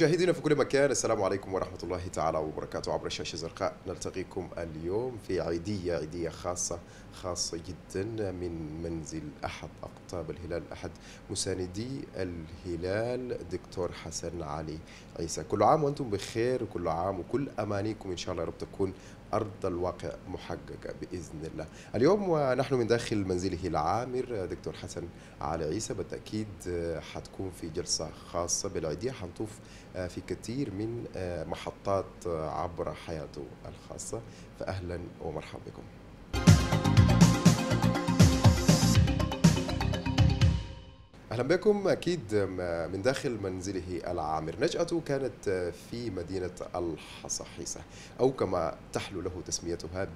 مشاهدينا في كل مكان السلام عليكم ورحمة الله تعالى وبركاته عبر الشاشة الزرقاء نلتقيكم اليوم في عيدية عيدية خاصة خاصة جدا من منزل أحد أقطاب الهلال أحد مساندي الهلال دكتور حسن علي عيسى كل عام وأنتم بخير وكل عام وكل أمانيكم إن شاء الله يا رب تكون أرض الواقع محققة بإذن الله اليوم ونحن من داخل منزله العامر دكتور حسن على عيسى بالتأكيد حتكون في جلسة خاصة بالعيدية حنطوف في كثير من محطات عبر حياته الخاصة فأهلا ومرحبا بكم اهلا بكم اكيد من داخل منزله العامر نشاته كانت في مدينه الحصحيصه او كما تحلو له تسميتها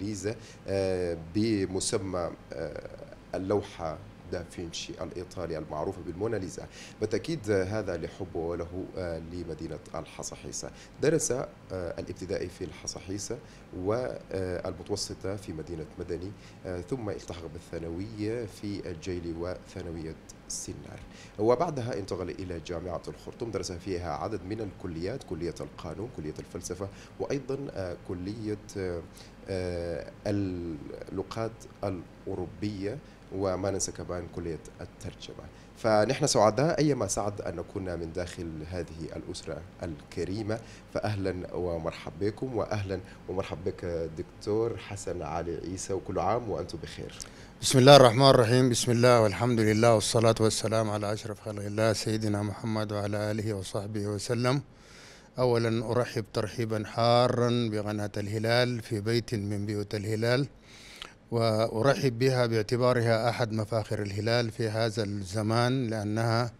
ليزا آه، بمسمى آه، اللوحة دافينشي الايطالي المعروفة بالموناليزا بالتأكيد هذا لحبه وله آه، لمدينة الحصحيصة درس آه، الابتدائي في الحصحيصة والمتوسطة آه، في مدينة مدني ثم التحق بالثانوية في الجيل وثانوية سنار وبعدها انتقل إلى جامعة الخرطوم درس فيها عدد من الكليات كلية القانون كلية الفلسفة وأيضا كلية اللغات الأوروبية وما ننسى كمان كلية الترجمة فنحن سعداء أيما سعد أن نكون من داخل هذه الأسرة الكريمة فأهلا ومرحب بكم وأهلا ومرحب بك دكتور حسن علي عيسى وكل عام وأنتم بخير بسم الله الرحمن الرحيم بسم الله والحمد لله والصلاة والسلام على أشرف خلق الله سيدنا محمد وعلى آله وصحبه وسلم أولا أرحب ترحيبا حارا بقناة الهلال في بيت من بيوت الهلال وأرحب بها باعتبارها أحد مفاخر الهلال في هذا الزمان لأنها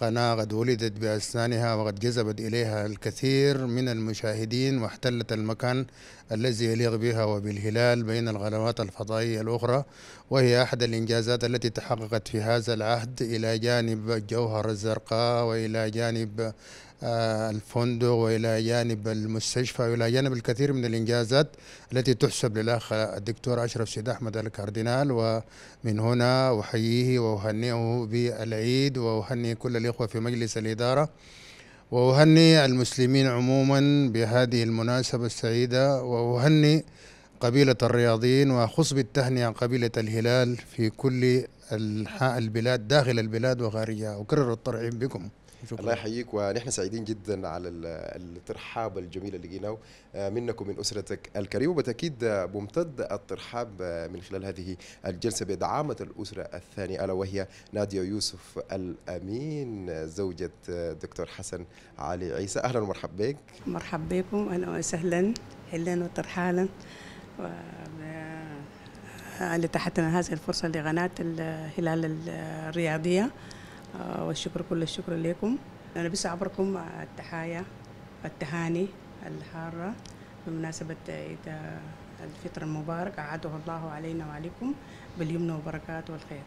قناة قد ولدت بأسنانها وقد جذبت إليها الكثير من المشاهدين واحتلت المكان الذي يليق بها وبالهلال بين القنوات الفضائية الأخرى وهي أحد الإنجازات التي تحققت في هذا العهد إلى جانب الجوهر الزرقاء وإلى جانب آه، الفندق والى جانب المستشفى والى جانب الكثير من الانجازات التي تحسب للاخ الدكتور اشرف سيد احمد الكاردينال ومن هنا احييه واهنئه بالعيد واهني كل الاخوه في مجلس الاداره واهني المسلمين عموما بهذه المناسبه السعيده واهني قبيلة الرياضيين وأخص بالتهنئة قبيلة الهلال في كل أنحاء البلاد داخل البلاد وخارجها أكرر الترحيب بكم شكرا. الله يحييك ونحن سعيدين جدا على الترحاب الجميل اللي لقيناه منك ومن اسرتك الكريمه وبالتاكيد ممتد الترحاب آه، من خلال هذه الجلسه بدعامه الاسره الثانيه الا وهي ناديه يوسف الامين زوجة آه، دكتور حسن علي عيسى اهلا ومرحبا بك مرحبا بكم اهلا وسهلا هلا وترحالا و... اللي آه، تحتنا هذه الفرصة لقناة الهلال الرياضية آه، والشكر كل الشكر لكم أنا بس عبركم التحايا التهاني الحارة بمناسبة عيد الفطر المبارك أعاده الله علينا وعليكم باليمن وبركاته والخير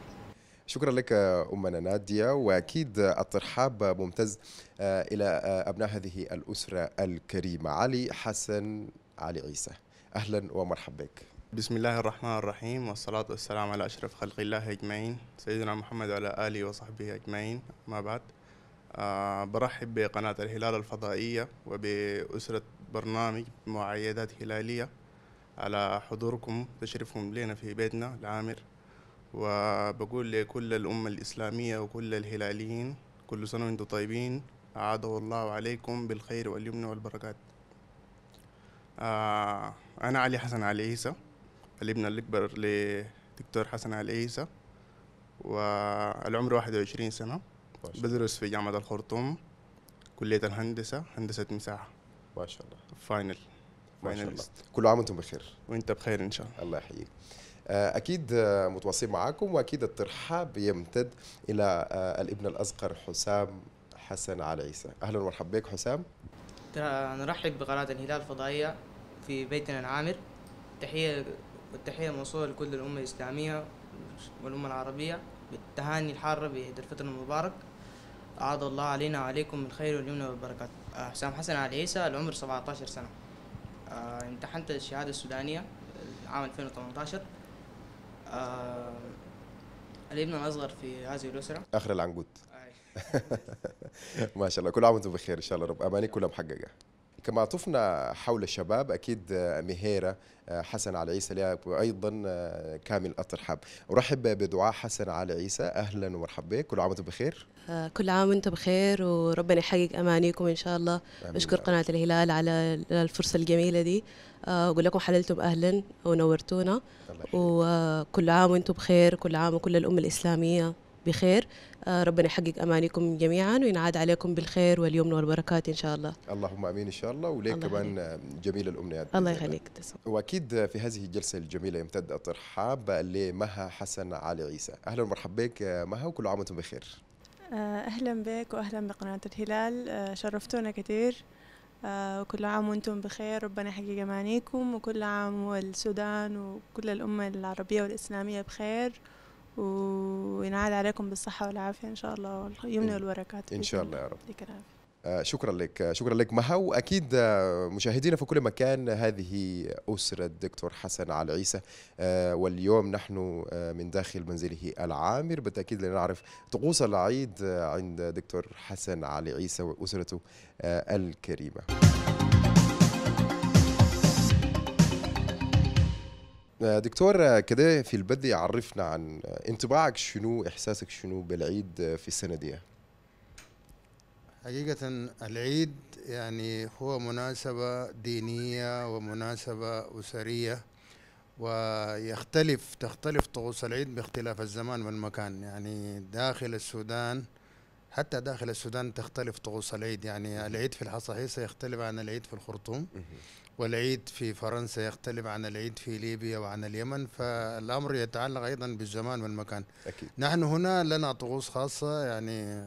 شكرا لك أمنا نادية وأكيد الترحاب ممتاز آه، إلى آه، أبناء هذه الأسرة الكريمة علي حسن علي عيسى أهلا ومرحبا بك بسم الله الرحمن الرحيم والصلاة والسلام على أشرف خلق الله أجمعين سيدنا محمد وعلى آله وصحبه أجمعين ما بعد أه برحب بقناة الهلال الفضائية وبأسرة برنامج معايدات هلالية على حضوركم تشرفهم لنا في بيتنا العامر وبقول لكل الأمة الإسلامية وكل الهلاليين كل سنة وانتم طيبين أعاده الله عليكم بالخير واليمن والبركات آه أنا علي حسن علي عيسى الابن الأكبر لدكتور حسن عيسى والعمر 21 سنة بدرس في جامعة الخرطوم كلية الهندسة هندسة مساحة ما شاء الله فاينل ما شاء الله كل عام وانتم بخير وانت بخير ان شاء الله الله يحييك آه، اكيد آه، متواصلين معاكم واكيد الترحاب يمتد الى آه، الابن الاصغر حسام حسن على عيسى اهلا ومرحبا بك حسام نرحب بقناه الهلال الفضائيه في بيتنا العامر تحيه والتحية موصولة لكل الأمة الإسلامية والأمة العربية بالتهاني الحارة بعيد الفطر المبارك أعاد الله علينا وعليكم بالخير واليمن والبركات آه، حسام حسن علي عيسى العمر 17 سنة آه، امتحنت الشهادة السودانية عام 2018 آه، الابن الأصغر في هذه الأسرة آخر العنقود ما شاء الله كل عام وانتم بخير إن شاء الله رب أماني كلها محققة كما طفنا حول الشباب أكيد آه، مهيرة آه، حسن على عيسى وأيضا آه، كامل اطرحب أرحب بدعاء حسن على عيسى أهلا ومرحبا بك كل عام وأنتم بخير كل عام وانتم بخير وربنا يحقق امانيكم ان شاء الله اشكر قناه الهلال على الفرصه الجميله دي اقول لكم حللتم اهلا ونورتونا وكل عام وانتم بخير كل عام وكل الامه الاسلاميه بخير آه، ربنا يحقق امانيكم جميعا وينعاد عليكم بالخير واليمن والبركات ان شاء الله اللهم امين ان شاء الله وليك كمان جميله جميل الامنيات الله يخليك واكيد في هذه الجلسه الجميله يمتد الترحاب لمها حسن علي عيسى اهلا ومرحبا بك آه، مها وكل عام وانتم بخير آه، اهلا بك واهلا بقناه الهلال شرفتونا كثير وكل عام وانتم بخير ربنا يحقق امانيكم وكل عام والسودان وكل الامه العربيه والاسلاميه بخير وينعاد عليكم بالصحة والعافية إن شاء الله واليمن والبركات إن شاء الله يا رب آه، شكرا لك شكرا لك مها واكيد آه، مشاهدينا في كل مكان هذه اسره الدكتور حسن على عيسى آه، واليوم نحن من داخل منزله العامر بالتاكيد لنعرف طقوس العيد عند دكتور حسن علي عيسى واسرته الكريمه دكتور كده في البدء عرفنا عن انطباعك شنو احساسك شنو بالعيد في السنه دي حقيقة العيد يعني هو مناسبة دينية ومناسبة أسرية ويختلف تختلف طقوس العيد باختلاف الزمان والمكان يعني داخل السودان حتى داخل السودان تختلف طقوس العيد يعني العيد في الحصاحيصة يختلف عن العيد في الخرطوم والعيد في فرنسا يختلف عن العيد في ليبيا وعن اليمن فالأمر يتعلق أيضا بالزمان والمكان أكيد. نحن هنا لنا طقوس خاصة يعني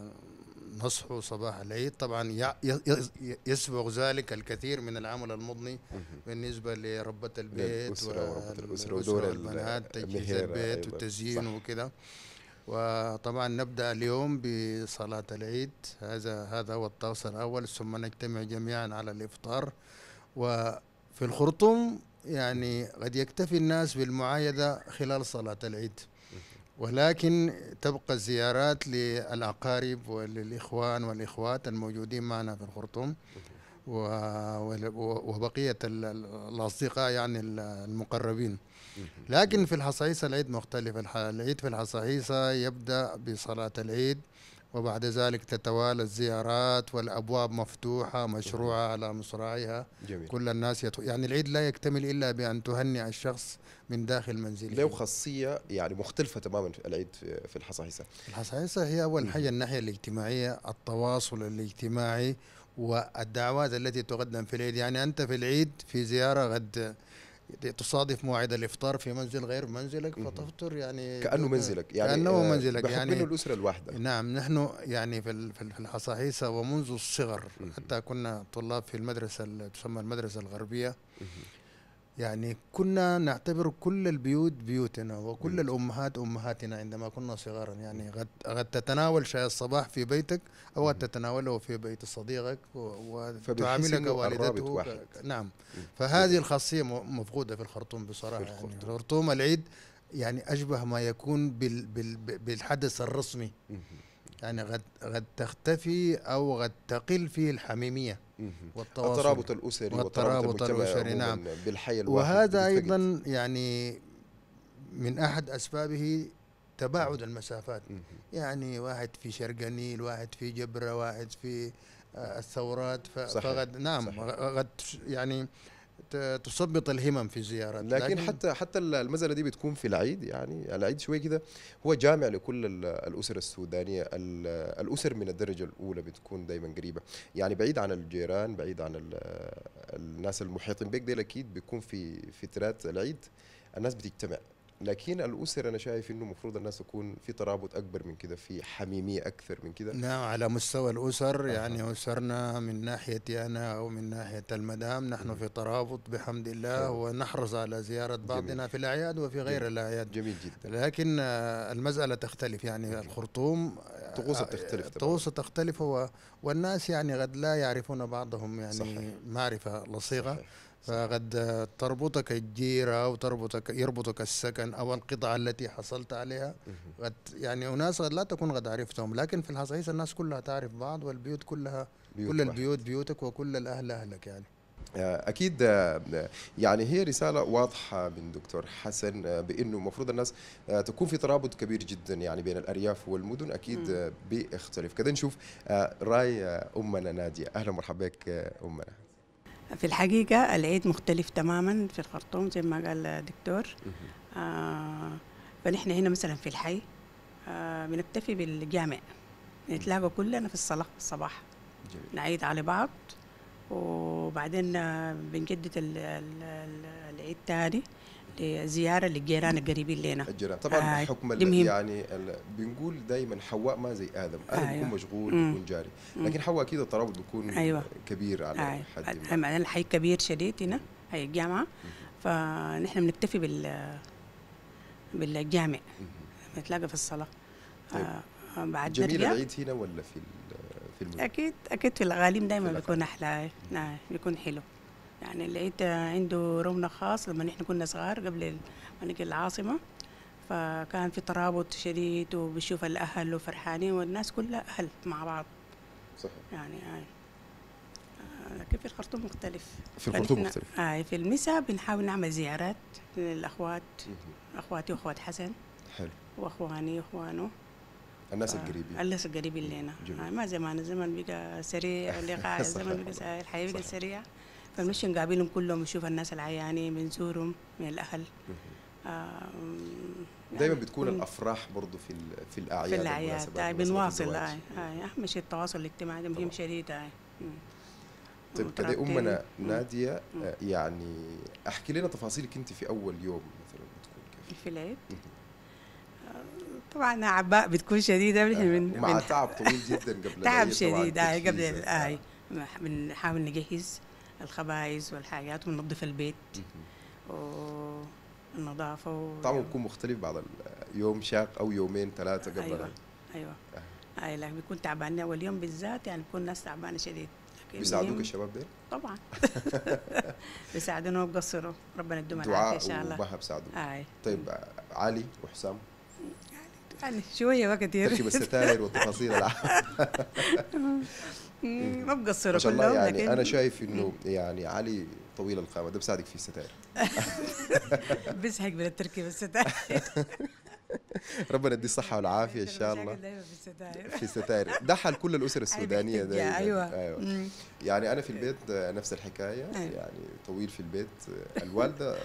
نصحو صباح العيد طبعا يسبق ذلك الكثير من العمل المضني بالنسبة لربة البيت والأسرة البنات تجهيز البيت والتزيين وكذا وطبعا نبدا اليوم بصلاه العيد هذا هذا هو الطقس الاول ثم نجتمع جميعا على الافطار وفي الخرطوم يعني قد يكتفي الناس بالمعايدة خلال صلاة العيد ولكن تبقى الزيارات للأقارب وللإخوان والإخوات الموجودين معنا في الخرطوم وبقية الأصدقاء يعني المقربين لكن في الحصائصة العيد مختلف العيد في الحصائصة يبدأ بصلاة العيد وبعد ذلك تتوالى الزيارات والابواب مفتوحه مشروعه على مصراعيها جميل. كل الناس يتو... يعني العيد لا يكتمل الا بان تهنئ الشخص من داخل منزله له خاصيه يعني مختلفه تماما العيد في الحصاحيسه الحصاحيسه هي اول حاجه الناحيه الاجتماعيه التواصل الاجتماعي والدعوات التي تقدم في العيد يعني انت في العيد في زياره غد تصادف موعد الافطار في منزل غير منزلك فتفطر يعني كانه منزلك يعني كانه آه، منزلك يعني انه الاسره الواحده نعم نحن يعني في في الحصاحيسه ومنذ الصغر حتى كنا طلاب في المدرسه تسمى المدرسه الغربيه يعني كنا نعتبر كل البيوت بيوتنا وكل م. الامهات امهاتنا عندما كنا صغارا يعني قد قد تتناول شاي الصباح في بيتك او قد تتناوله في بيت صديقك وتعاملك والدته نعم م. فهذه الخاصيه مفقوده في الخرطوم بصراحه في الخرطوم. يعني الخرطوم العيد يعني اشبه ما يكون بال بال بالحدث الرسمي م. يعني قد قد تختفي او قد تقل فيه الحميميه والتواصل الترابط الأسري والترابط الأسري نعم بالحي وهذا أيضا يعني من أحد أسبابه تباعد المسافات يعني واحد في شرق النيل واحد في جبرة واحد في آه، الثورات فقد نعم صحيح. غد يعني تثبط الهمم في الزيارات لكن, لكن حتى حتى المزله دي بتكون في العيد يعني العيد شويه كده هو جامع لكل الاسر السودانيه الاسر من الدرجه الاولى بتكون دائما قريبه يعني بعيد عن الجيران بعيد عن الناس المحيطين بك ديل اكيد بيكون في فترات العيد الناس بتجتمع لكن الاسر انا شايف انه المفروض الناس تكون في ترابط اكبر من كده في حميميه اكثر من كده نعم على مستوى الاسر آه. يعني اسرنا من ناحيتي انا او من ناحيه المدام نحن في ترابط بحمد الله ونحرص على زياره بعضنا جميل. في الاعياد وفي غير جميل. الاعياد جميل جدا لكن المساله تختلف يعني جميل. الخرطوم طقوسها آه، تختلف طقوسها تختلف هو والناس يعني قد لا يعرفون بعضهم يعني صحيح. معرفه لصيغه صحيح. فقد تربطك الجيرة وتربطك يربطك السكن أو القطعة التي حصلت عليها قد يعني أناس قد لا تكون قد عرفتهم لكن في الحصيص الناس كلها تعرف بعض والبيوت كلها بيوت كل البيوت بيوتك وكل الأهل أهلك يعني آه، اكيد آه، يعني هي رساله واضحه من دكتور حسن آه، بانه المفروض الناس تكون في ترابط كبير جدا يعني بين الارياف والمدن اكيد بيختلف كده نشوف راي امنا ناديه اهلا ومرحبا بك امنا في الحقيقة العيد مختلف تماما في الخرطوم زي ما قال الدكتور آه فنحن هنا مثلا في الحي آه بنكتفي بالجامع نتلاقى كلنا في الصلاة الصباح جميل. نعيد على بعض وبعدين آه، بنجدد العيد تاني لزياره للجيران القريبين لنا الجيران طبعا آه حكم يعني بنقول دائما حواء ما زي ادم ادم آه أيوه. بيكون مشغول بيكون جاري لكن حواء اكيد الترابط بيكون أيوة. كبير على آه. حد ما الحي كبير شديد هنا هي الجامعه فنحن بنكتفي بال بالجامع بنتلاقى في الصلاه طيب. آه, آه، بعد جميل العيد هنا ولا في في المدينة. اكيد اكيد في الغالب دايما بيكون احلى آه، بيكون حلو يعني لقيت عنده رونق خاص لما نحن كنا صغار قبل ما نجي العاصمة فكان في ترابط شديد وبشوف الأهل وفرحانين والناس كلها أهل مع بعض صحيح يعني, آه, آه، لكن في الخرطوم مختلف في الخرطوم مختلف آه في المسا بنحاول نعمل زيارات للأخوات أخواتي وأخوات حسن حلو وأخواني وأخوانه الناس القريبين الناس القريبين لنا آه ما زمان الزمن بقى سريع اللقاء الزمن بقى سريع الحياة بقى سريعة بنمشي نقابلهم كلهم نشوف الناس العيانين بنزورهم من الاهل يعني دائما بتكون الافراح برضه في في الاعياد في الاعياد هاي بنواصل هاي اهم شيء التواصل الاجتماعي ده مهم شديد هاي طيب كده امنا ناديه يعني احكي لنا تفاصيلك انت في اول يوم مثلا بتكون كيف في العيد طبعا اعباء بتكون شديده آه. من مع تعب طويل جدا قبل تعب شديد قبل الاي آه. بنحاول نجهز الخبايز والحاجات وننظف البيت والنظافة و... طبعا بيكون مختلف بعد يوم شاق أو يومين ثلاثة قبل أيوة أيوة آه. أي لكن بيكون تعبانين أول يوم بالذات يعني بيكون الناس تعبانة شديد بيساعدوك الشباب دي؟ طبعا بيساعدونا وبقصروا ربنا يدوم العافية إن شاء الله دعاء بساعدوك آه. طيب علي وحسام يعني شوية وكثير بس الستائر والتفاصيل العامة ما مقصره ما شاء الله يعني انا شايف انه يعني علي طويل القامه ده بساعدك في الستائر بسحق من التركيب الستائر ربنا يدي الصحه والعافيه ان شاء الله في الستائر ده حال كل الاسر السودانيه ده ايوه ايوه يعني انا في أيوة. البيت نفس الحكايه أيوة. يعني طويل في البيت الوالده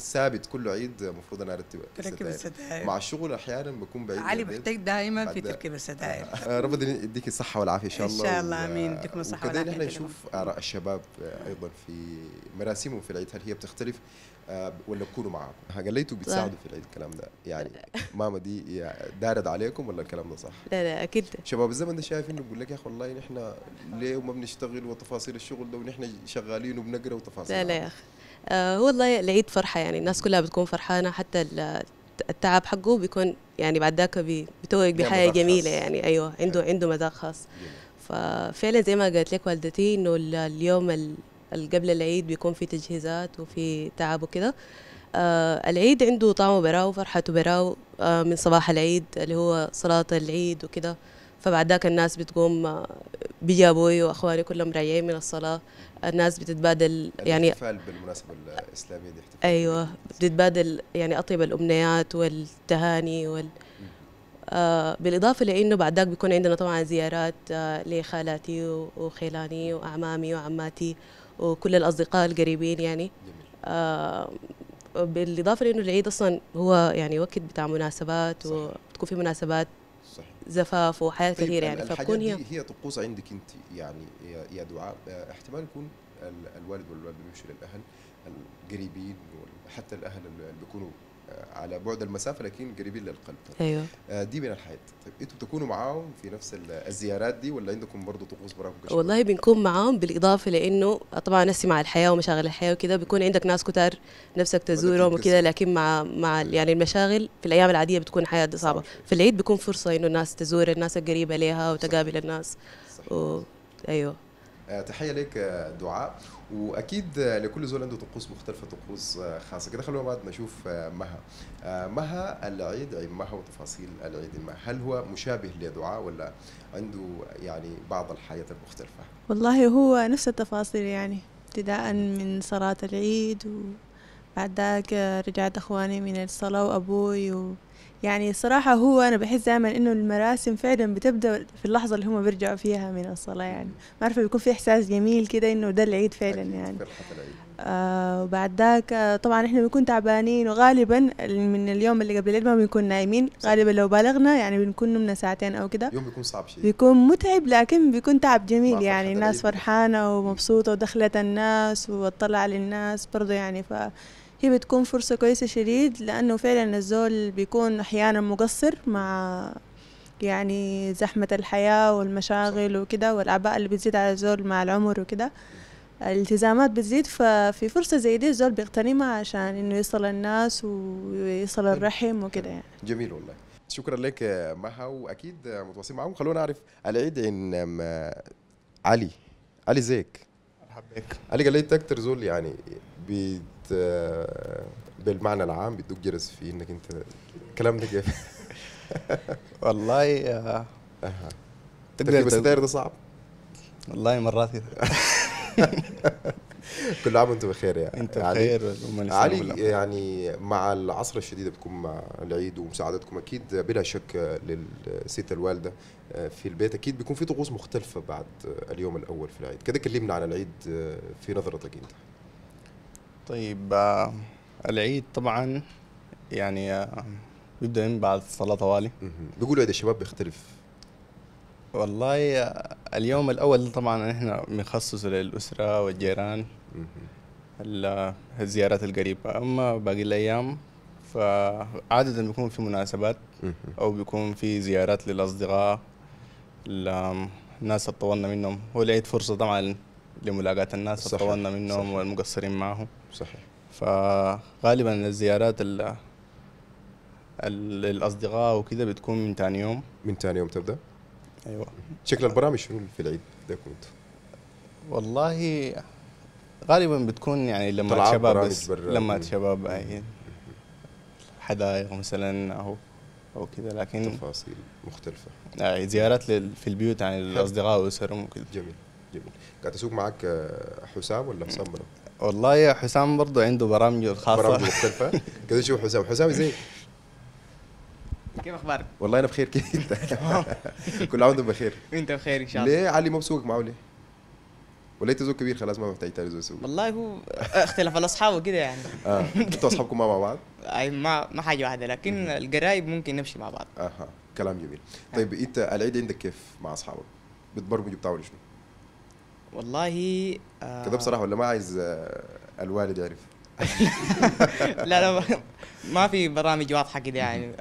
ثابت كل عيد المفروض انا ارتب تركب الستائر مع الشغل احيانا بكون بعيد علي بحتاج دائما في تركيب الستائر آه، ربنا يديك الصحه والعافيه ان شاء الله ان شاء الله امين يديكم الصحه والعافيه وكذلك نحن نشوف اراء الشباب آه، ايضا في مراسمهم في العيد هل هي بتختلف آه، ولا بكونوا معاكم؟ قليتوا طيب. بتساعدوا في العيد الكلام ده يعني ماما دي دارد عليكم ولا الكلام ده صح؟ لا لا اكيد شباب الزمن ده شايف انه بيقول لك يا اخي والله نحن ليه ما بنشتغل وتفاصيل الشغل ده ونحن شغالين وبنقرا وتفاصيل لا لا يا اخي آه والله العيد فرحه يعني الناس كلها بتكون فرحانه حتى التعب حقه بيكون يعني بعد ذاك بيتوج بحياة جميله يعني ايوه, أيوه. عنده يعني. عنده مذاق خاص ففعلا زي ما قالت لك والدتي انه اليوم قبل العيد بيكون في تجهيزات وفي تعب وكده آه العيد عنده طعمه براو فرحته براو آه من صباح العيد اللي هو صلاة العيد وكده فبعد ذاك الناس بتقوم آه، بيجي أبوي وأخواني كلهم راجعين من الصلاة الناس بتتبادل يعني, يعني الاحتفال بالمناسبة الإسلامية دي احتفال أيوة بتتبادل يعني أطيب الأمنيات والتهاني وال آه بالإضافة لأنه بعد ذاك بيكون عندنا طبعا زيارات آه لخالاتي وخيلاني وأعمامي وعماتي وكل الأصدقاء القريبين يعني آه بالإضافة لأنه العيد أصلا هو يعني وقت بتاع مناسبات وبتكون في مناسبات صحيح. زفاف وحياه طيب كثيره يعني فبكون هي هي طقوس عندك انت يعني يا دعاء آه، احتمال يكون الوالد والوالده بيمشوا للاهل القريبين حتى الاهل اللي بيكونوا آه، على بعد المسافه لكن قريبين للقلب طيب. ايوه آه، دي من الحياه طيب انتوا بتكونوا معاهم في نفس الزيارات دي ولا عندكم برضه طقوس براكم والله بنكون معاهم بالاضافه لانه طبعا نفسي مع الحياه ومشاغل الحياه وكذا بيكون عندك ناس كتار نفسك تزورهم وكذا لكن مع مع أيوه. يعني المشاغل في الايام العاديه بتكون حياه صعبه صحيح. في العيد بيكون فرصه انه الناس تزور الناس القريبه ليها وتقابل صحيح. الناس صحيح. و... ايوه آه، تحيه لك دعاء واكيد لكل زول عنده طقوس مختلفه طقوس خاصه كده خلونا بعد نشوف آه، مها آه، مها العيد عيد مها وتفاصيل العيد مها هل هو مشابه لدعاء ولا عنده يعني بعض الحاجات المختلفه والله هو نفس التفاصيل يعني ابتداء من صلاه العيد وبعد ذاك رجعت اخواني من الصلاه وابوي و يعني صراحة هو أنا بحس دائما إنه المراسم فعلا بتبدأ في اللحظة اللي هم بيرجعوا فيها من الصلاة يعني ما أعرف بيكون في إحساس جميل كده إنه ده العيد فعلا يعني آه وبعد ذاك آه، طبعا إحنا بنكون تعبانين وغالبا من اليوم اللي قبل العيد ما بنكون نايمين غالبا لو بالغنا يعني بنكون نمنا ساعتين أو كده يوم بيكون صعب شيء بيكون متعب لكن بيكون تعب جميل يعني الناس فرحانة ومبسوطة ودخلت الناس وطلع للناس برضه يعني ف هي بتكون فرصة كويسة شديد لأنه فعلا الزول بيكون أحيانا مقصر مع يعني زحمة الحياة والمشاغل وكده والأعباء اللي بتزيد على الزول مع العمر وكده الالتزامات بتزيد ففي فرصة زي دي الزول بيغتنمها عشان إنه يصل الناس ويصل الرحم وكده يعني جميل والله شكرا لك مها واكيد متواصلين معاهم خلونا نعرف العيد ان علي علي زيك حبيك علي قال لي اكتر زول يعني بي آه، بالمعنى العام بيدوك جرس في انك انت الكلام ده كيف؟ والله آه، أها. تقدر بس الداير ده صعب والله مرات كل عام وانتم بخير يعني انت يعني بخير علي, علي يعني مع العصر الشديد بتكون مع العيد ومساعدتكم اكيد بلا شك للست الوالده آه، في البيت اكيد بيكون في طقوس مختلفه بعد اليوم الاول في العيد كده كلمنا عن العيد في نظرتك انت طيب آه، العيد طبعا يعني بيبدا آه، من بعد الصلاه طوالي بيقولوا هذا الشباب بيختلف والله آه، اليوم الاول طبعا احنا بنخصصه للاسره والجيران الزيارات القريبه اما باقي الايام فعادة بيكون في مناسبات أو بيكون في زيارات للأصدقاء الناس اللي طولنا منهم هو العيد فرصة طبعا لملاقاة الناس وتطورنا منهم صحيح. والمقصرين معهم صحيح فغالبا الزيارات الاصدقاء وكذا بتكون من ثاني يوم من ثاني يوم تبدأ؟ أيوة شكل البرامج شنو في العيد لكم والله غالبا بتكون يعني لما شباب لما شباب أي حدائق مثلا أو او كذا لكن تفاصيل مختلفه يعني زيارات في البيوت عن يعني الاصدقاء واسرهم وكذا جميل جميل قاعد اسوق معاك آه، حسام ولا حسام برضه؟ والله يا حسام برضه عنده برامجه الخاصه برامجه مختلفه كده اشوف حسام حسام ازيك؟ كيف اخبارك؟ والله انا بخير كيف انت؟ كل عام وانتم بخير وانت بخير ان شاء الله ليه علي ما بسوقك معه ليه؟ ولا انت كبير خلاص ما محتاج تاني زول والله هو اختلاف الاصحاب وكده يعني اه انتوا اصحابكم ما مع بعض؟ اي ما ما حاجه واحده لكن القرايب ممكن نمشي مع بعض اها كلام جميل طيب آه. انت العيد عندك كيف مع اصحابك؟ بتبرمجوا بتعملوا شنو؟ والله آه كده بصراحه ولا ما عايز آه الوالد يعرف لا لا ما في برامج واضحه كده يعني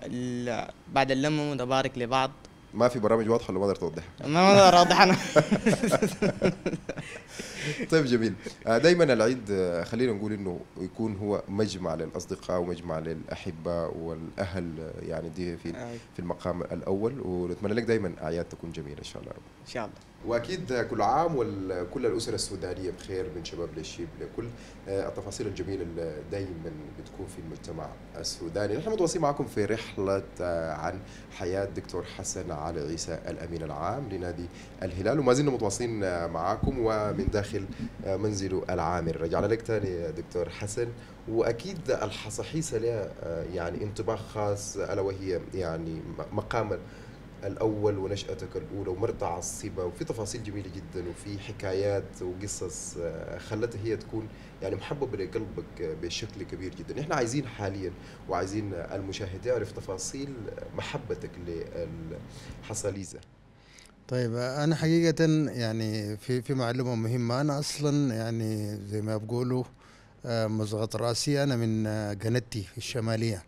بعد اللم تبارك لبعض ما في برامج واضحه ولا ما اقدر توضحها ما اقدر اوضح انا طيب جميل آه، دائما العيد آه، خلينا نقول انه يكون هو مجمع للاصدقاء ومجمع للاحبه والاهل آه، يعني دي في في المقام الاول ونتمنى لك دائما اعياد تكون جميله ان شاء الله رب. ان شاء الله واكيد كل عام وكل الاسر السودانيه بخير من شباب للشيب لكل التفاصيل الجميله اللي دائما بتكون في المجتمع السوداني نحن متواصلين معكم في رحله عن حياه دكتور حسن علي عيسى الامين العام لنادي الهلال وما زلنا متواصلين معاكم ومن داخل داخل آه، منزله العامر رجعنا لك تاني دكتور حسن واكيد الحصحيصه لها آه، يعني انطباع خاص الا وهي يعني مقام الاول ونشاتك الاولى ومرضع الصبا وفي تفاصيل جميله جدا وفي حكايات وقصص آه، خلتها هي تكون يعني محببه لقلبك بشكل كبير جدا، احنا عايزين حاليا وعايزين المشاهد يعرف تفاصيل محبتك للحصاليزه. طيب انا حقيقه يعني في في معلومه مهمه انا اصلا يعني زي ما بقولوا آه، مزغط راسي انا من آه، جنتي الشماليه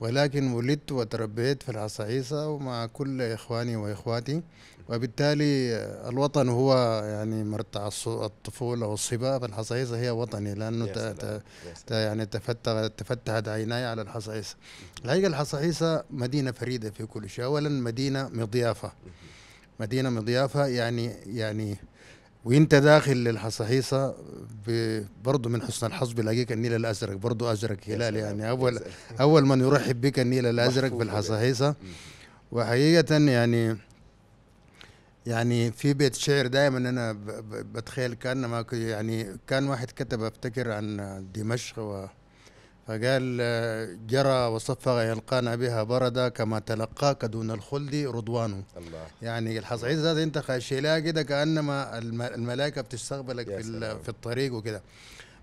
ولكن ولدت وتربيت في العصايصة ومع كل إخواني وإخواتي وبالتالي آه، الوطن هو يعني مرتع الطفولة والصبا فالحصايصة هي وطني لأنه يا سلام. ت... يعني تفتح تفتحت عيناي على الحصايصة الحقيقة الحصايصة مدينة فريدة في كل شيء أولا مدينة مضيافة مدينه مضيافه يعني يعني وانت داخل للحصحيصه برضه من حسن الحظ بلاقيك النيل الازرق برضه ازرق هلال يعني اول اول من يرحب بك النيل الازرق بالحصحيصه وحقيقه يعني يعني في بيت شعر دائما انا بتخيل كان ما يعني كان واحد كتب افتكر عن دمشق و فقال جرى وصفغ يلقانا بها بردا كما تلقاك دون الخلد رضوانه الله. يعني الحصعيد هذا انت خاشيلها كده كانما الملائكه بتستقبلك في, في الطريق وكده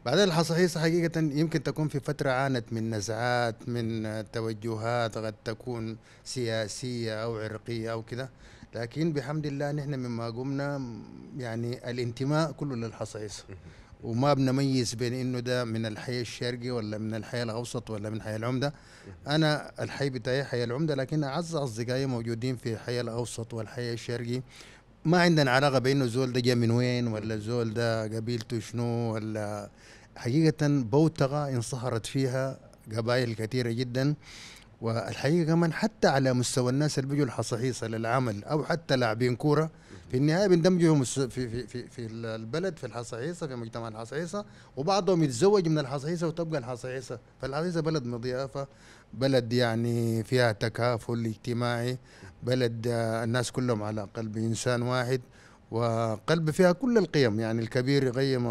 بعدين الحصحيصة حقيقة يمكن تكون في فترة عانت من نزعات من توجهات قد تكون سياسية أو عرقية أو كده لكن بحمد الله نحن مما قمنا يعني الانتماء كله للحصحيصة وما بنميز بين انه ده من الحي الشرقي ولا من الحي الاوسط ولا من حي العمده انا الحي بتاعي حي العمده لكن اعز اصدقائي موجودين في الحي الاوسط والحي الشرقي ما عندنا علاقه بانه زول ده جاي من وين ولا زول ده قبيلته شنو ولا حقيقه بوتغه انصهرت فيها قبائل كثيره جدا والحقيقه كمان حتى على مستوى الناس اللي بيجوا الحصحيصه للعمل او حتى لاعبين كوره في النهايه بندمجهم في في في البلد في الحصيحيصه في مجتمع الحصيحيصه وبعضهم يتزوج من الحصيحيصه وتبقى الحصيحيصه فالحصيحيصه بلد نظيفه بلد يعني فيها تكافل اجتماعي بلد آه، الناس كلهم على قلب انسان واحد وقلب فيها كل القيم يعني الكبير يقيم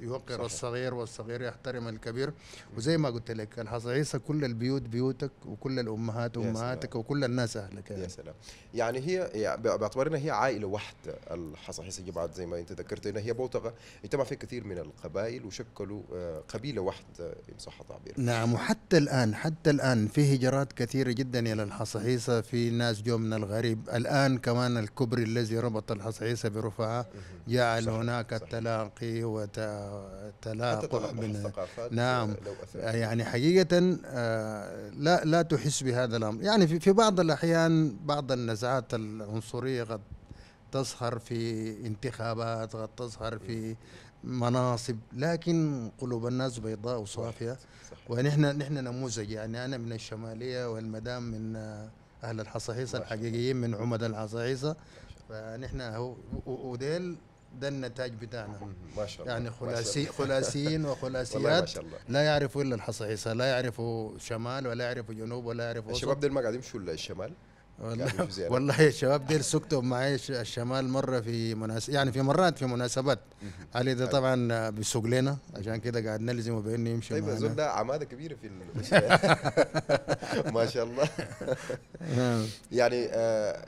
يوقر صحيح. الصغير والصغير يحترم الكبير وزي ما قلت لك الحصعيصة كل البيوت بيوتك وكل الأمهات أمهاتك وكل الناس أهلك يعني. يا سلام يعني هي باعتبار انها هي عائلة واحدة الحصعيصة جبعت زي ما أنت ذكرت انها هي بوتقة اجتمع فيها كثير من القبائل وشكلوا آه، قبيلة واحدة إن صح التعبير نعم وحتى الآن حتى الآن في هجرات كثيرة جدا إلى الحصعيصة في ناس جو من الغريب الآن كمان الكبري الذي ربط الحصعيصة الشخص عيسى برفعة جعل هناك التلاقي وتلاقح من الثقافات نعم آه، يعني حقيقة آه، لا لا تحس بهذا الأمر يعني في بعض الأحيان بعض النزعات العنصرية قد تظهر في انتخابات قد تظهر في مناصب لكن قلوب الناس بيضاء وصافية ونحن نحن نموذج يعني أنا من الشمالية والمدام من آه، أهل الحصحيصة الحقيقيين من عمد الحصحيصة فنحن اهو وديل ده النتاج بتاعنا ما شاء الله يعني خلاصي خلاصيين وخلاصيات لا يعرفوا الا الحصيصه لا يعرفوا شمال ولا يعرفوا جنوب ولا يعرفوا الشباب دول ما قاعدين يمشوا الشمال والله والله يا شباب دير سكتوا معي الشمال مره في مناس يعني في مرات في مناسبات علي ده طبعا بيسوق لنا عشان كده قاعد نلزمه بانه يمشي طيب الزول ده عماده كبيره في ما شاء الله نعم. يعني آه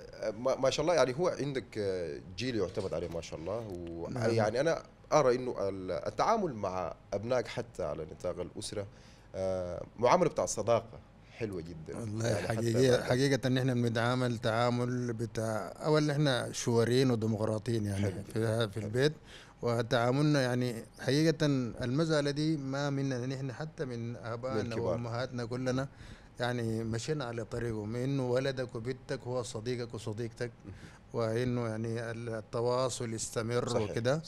ما شاء الله يعني هو عندك آه، جيل يعتمد عليه ما شاء الله ويعني نعم. انا ارى انه التعامل مع ابنائك حتى على نطاق الاسره آه معامله بتاع الصداقه حلوه جدا والله يعني حقيقه حقيقه ان احنا بنتعامل تعامل بتاع اول احنا شوارين وديمقراطيين يعني حلو. في, في البيت وتعاملنا يعني حقيقه المساله دي ما منا نحن يعني حتى من ابائنا وامهاتنا كلنا يعني مشينا على طريقه من انه ولدك وبنتك هو صديقك وصديقتك وانه يعني التواصل يستمر وكده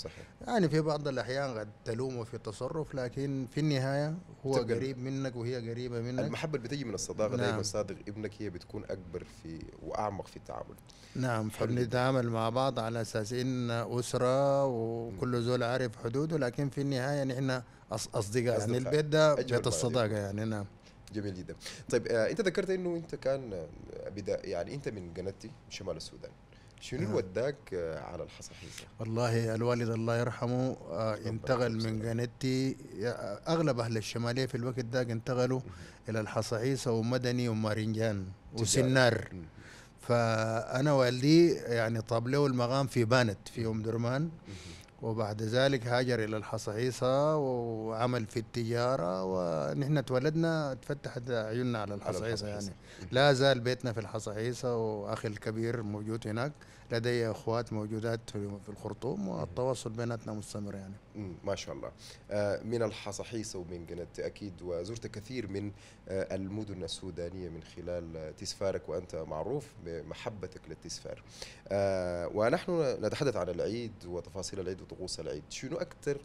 يعني في بعض الاحيان قد تلومه في التصرف لكن في النهايه هو تبقى. قريب منك وهي قريبه منك المحبه اللي بتجي من الصداقه نعم. دايما صادق ابنك هي بتكون اكبر في واعمق في التعامل نعم فبنتعامل مع بعض على اساس ان اسره وكل زول عارف حدوده لكن في النهايه نحن اصدقاء يعني البيت ده بيت الصداقه يعني نعم جميل جدا طيب آه انت ذكرت انه انت كان آه، بدا يعني انت من قناتي شمال السودان شنو اللي وداك على الحصحيصه؟ والله الوالد الله يرحمه آه، انتقل من جنتي اغلب اهل الشماليه في الوقت ذاك انتقلوا الى الحصحيصه ومدني ومارنجان وسنار فانا والدي يعني طاب له المغام في بانت في ام درمان وبعد ذلك هاجر إلى الحصحيصة وعمل في التجارة ونحن تولدنا تفتحت عيوننا على الحصحيصة, على الحصحيصة يعني لا زال بيتنا في الحصحيصة وأخي الكبير موجود هناك لدي اخوات موجودات في الخرطوم والتواصل بيناتنا مستمر يعني ما شاء الله آه، من الحصحيصة ومن قنت أكيد وزرت كثير من آه، المدن السودانية من خلال تسفارك وأنت معروف بمحبتك للتسفار آه، ونحن نتحدث عن العيد وتفاصيل العيد وطقوس العيد شنو أكثر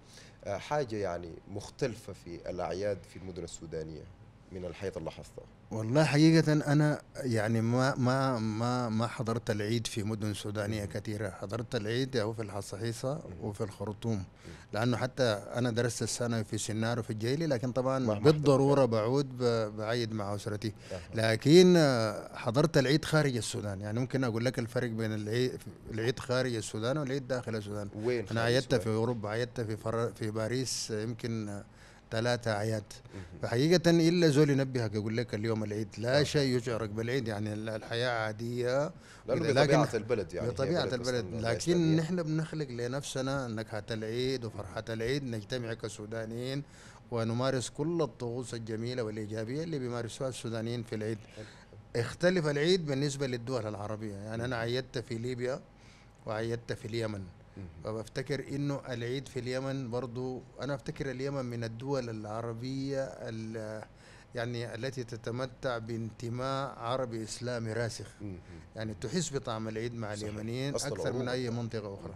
حاجة يعني مختلفة في الأعياد في المدن السودانية من الحيط اللي لاحظته والله حقيقة أنا يعني ما ما ما ما حضرت العيد في مدن سودانية كثيرة، حضرت العيد أو في الحصحيصة وفي الخرطوم، لأنه حتى أنا درست السنة في سنار وفي الجيلي لكن طبعا بالضرورة بعود بعيد مع أسرتي، لكن حضرت العيد خارج السودان، يعني ممكن أقول لك الفرق بين العيد خارج السودان والعيد داخل السودان. وين؟ أنا عيدت في أوروبا، عيدت في في باريس يمكن ثلاثة أعياد فحقيقة إلا زول ينبهك يقول لك اليوم العيد لا آه. شيء يشعرك بالعيد يعني الحياة عادية بطبيعة البلد يعني بطبيعة البلد لكن نحن بنخلق لنفسنا نكهة العيد وفرحة العيد نجتمع كسودانيين ونمارس كل الطقوس الجميلة والإيجابية اللي بيمارسوها السودانيين في العيد اختلف العيد بالنسبة للدول العربية يعني أنا عيدت في ليبيا وعيدت في اليمن فبفتكر انه العيد في اليمن برضو انا افتكر اليمن من الدول العربيه يعني التي تتمتع بانتماء عربي اسلامي راسخ يعني تحس بطعم العيد مع اليمنيين اكثر من اي منطقه اخرى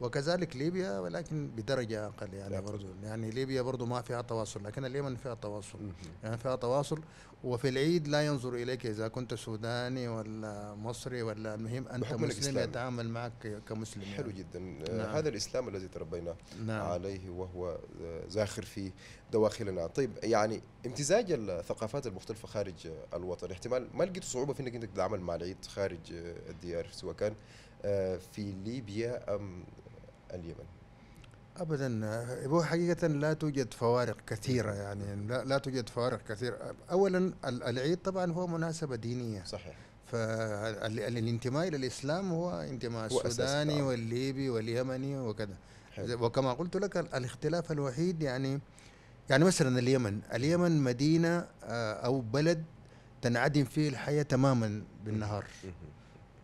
وكذلك ليبيا ولكن بدرجه اقل يعني برضه يعني ليبيا برضه ما فيها تواصل لكن اليمن فيها تواصل يعني فيها تواصل وفي العيد لا ينظر اليك اذا كنت سوداني ولا مصري ولا المهم انت مسلم يتعامل معك كمسلم حلو يعني. جدا نعم. هذا الاسلام الذي تربينا نعم. عليه وهو آه، زاخر في دواخلنا طيب يعني امتزاج الثقافات المختلفه خارج الوطن احتمال ما لقيت صعوبه في انك انت تتعامل مع العيد خارج الديار سواء كان آه، في ليبيا ام اليمن ابدا هو حقيقه لا توجد فوارق كثيره يعني لا, لا توجد فوارق كثيره اولا العيد طبعا هو مناسبه دينيه صحيح فالانتماء الى الاسلام هو انتماء السوداني والليبي واليمني وكذا وكما قلت لك الاختلاف الوحيد يعني يعني مثلا اليمن اليمن مدينه آه، او بلد تنعدم فيه الحياه تماما بالنهار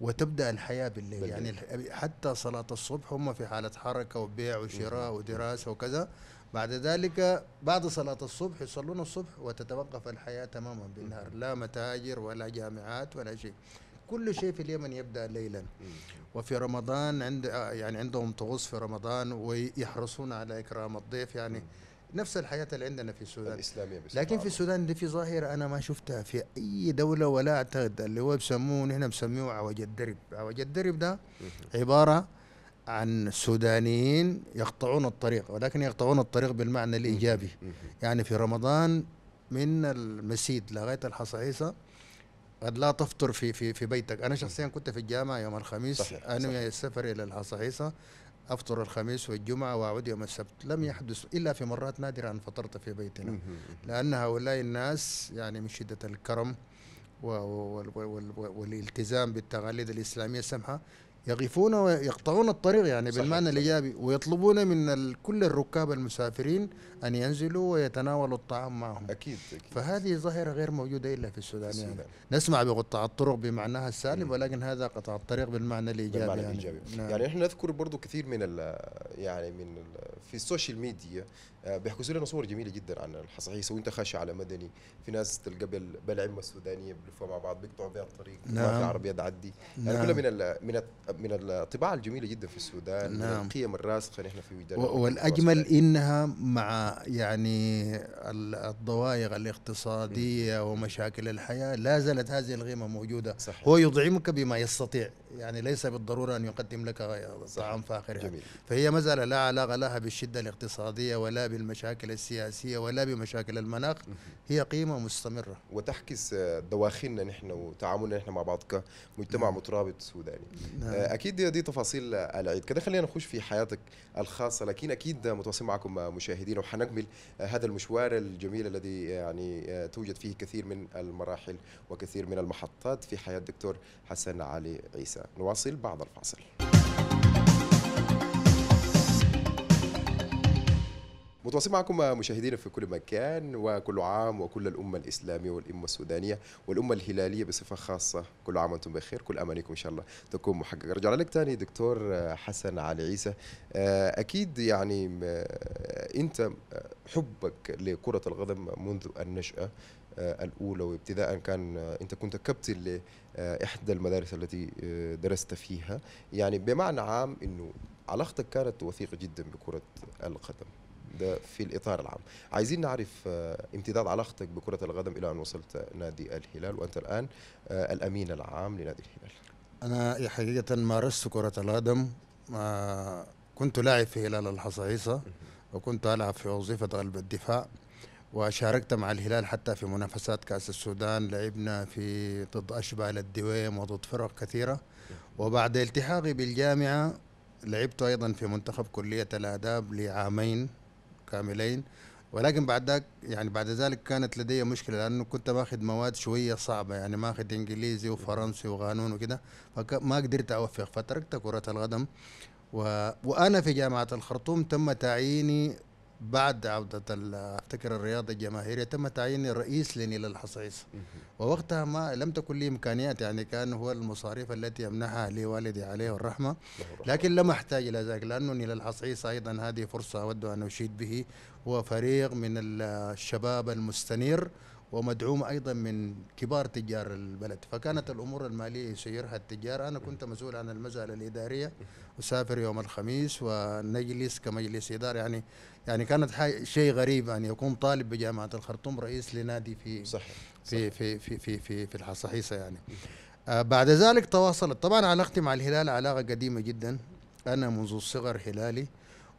وتبدا الحياه بالليل يعني حتى صلاه الصبح هم في حاله حركه وبيع وشراء ودراسه وكذا بعد ذلك بعد صلاة الصبح يصلون الصبح وتتوقف الحياة تماما بالنهار لا متاجر ولا جامعات ولا شيء كل شيء في اليمن يبدأ ليلا وفي رمضان عند يعني عندهم طقوس في رمضان ويحرصون على إكرام الضيف يعني نفس الحياة اللي عندنا في السودان الإسلامية بس لكن في السودان دي في ظاهرة أنا ما شفتها في أي دولة ولا أعتقد اللي هو بسموه نحن بسموه عوج الدرب عوج الدرب ده عبارة عن سودانيين يقطعون الطريق ولكن يقطعون الطريق بالمعنى الإيجابي يعني في رمضان من المسيد لغاية الحصائصة قد لا تفطر في في في بيتك انا شخصيا كنت في الجامعه يوم الخميس صحيح. انوي السفر الى الحصحيصه أفطر الخميس والجمعة وأعود يوم السبت لم يحدث إلا في مرات نادرة أن فطرت في بيتنا لأن هؤلاء الناس يعني من شدة الكرم والالتزام بالتقاليد الإسلامية السمحة يقفون ويقطعون الطريق يعني صحيح بالمعنى صحيح. الإيجابي ويطلبون من كل الركاب المسافرين ان ينزلوا ويتناولوا الطعام معهم اكيد, أكيد. فهذه ظاهره غير موجوده الا في السودان, يعني. نسمع بقطاع الطرق بمعناها السالب م. ولكن هذا قطع الطريق بالمعنى الايجابي بالمعنى يعني. الايجابي نعم. يعني احنا نذكر برضو كثير من الـ يعني من الـ في السوشيال ميديا آه، بيحكوا لنا صور جميله جدا عن الحصحيص وانت خش على مدني في ناس تلقى بالعمه السودانيه بيلفوا مع بعض بيقطعوا بها الطريق نعم. العربية في عربيه تعدي يعني نعم. يعني كلها من الـ من الـ من الطباع الجميله جدا في السودان نعم. القيم الراسخه نحن في وجدان والاجمل انها مع يعني الضوائق الاقتصادية ومشاكل الحياة لا زالت هذه القيمة موجودة صحيح. هو يطعمك بما يستطيع يعني ليس بالضروره ان يقدم لك طعام فاخر يعني. جميل. فهي مساله لا علاقه لها بالشده الاقتصاديه ولا بالمشاكل السياسيه ولا بمشاكل المناخ هي قيمه مستمره وتحكس دواخلنا نحن وتعاملنا نحن مع بعض كمجتمع نعم. مترابط سوداني نعم. آه، اكيد دي, دي تفاصيل العيد كده خلينا نخش في حياتك الخاصه لكن اكيد متواصل معكم مشاهدين وحنكمل آه، هذا المشوار الجميل الذي آه، يعني توجد فيه كثير من المراحل وكثير من المحطات في حياه الدكتور حسن علي عيسى نواصل بعد الفاصل متواصل معكم مشاهدينا في كل مكان وكل عام وكل الأمة الإسلامية والأمة السودانية والأمة الهلالية بصفة خاصة كل عام وأنتم بخير كل أمانيكم إن شاء الله تكون محققة رجع لك تاني دكتور حسن علي عيسى آه، أكيد يعني آه، أنت حبك لكرة القدم منذ النشأة آه، الأولى وابتداء كان أنت كنت كابتن آه، إحدى المدارس التي آه، درست فيها يعني بمعنى عام أنه علاقتك كانت وثيقة جدا بكرة القدم ده في الإطار العام عايزين نعرف آه، امتداد علاقتك بكرة القدم إلى أن وصلت نادي الهلال وأنت الآن الأمين العام لنادي الهلال أنا حقيقة مارست كرة القدم كنت لاعب في هلال الحصائصه وكنت ألعب في وظيفة قلب الدفاع وشاركت مع الهلال حتى في منافسات كأس السودان لعبنا في ضد أشبال الدويم وضد فرق كثيرة وبعد التحاقي بالجامعة لعبت أيضا في منتخب كلية الآداب لعامين كاملين ولكن بعد ذاك يعني بعد ذلك كانت لدي مشكله لانه كنت باخذ مواد شويه صعبه يعني ماخذ انجليزي وفرنسي وقانون وكده فما قدرت اوفق فتركت كره القدم و... وانا في جامعه الخرطوم تم تعييني بعد عودة افتكر الرياضة الجماهيرية تم تعيين الرئيس لنيل الحصيص ووقتها ما لم تكن لي إمكانيات يعني كان هو المصاريف التي يمنحها لي والدي عليه الرحمة لكن لم أحتاج إلى ذلك لأنه نيل الحصيص أيضا هذه فرصة أود أن أشيد به هو فريق من الشباب المستنير ومدعوم ايضا من كبار تجار البلد فكانت الامور الماليه يسيرها التجار انا كنت مسؤول عن المساله الاداريه اسافر يوم الخميس ونجلس كمجلس اداره يعني يعني كانت شيء غريب ان يكون طالب بجامعه الخرطوم رئيس لنادي في صحيح. في, صحيح. في في في في في الحصحيصه يعني آه بعد ذلك تواصلت طبعا علاقتي مع الهلال علاقه قديمه جدا انا منذ الصغر هلالي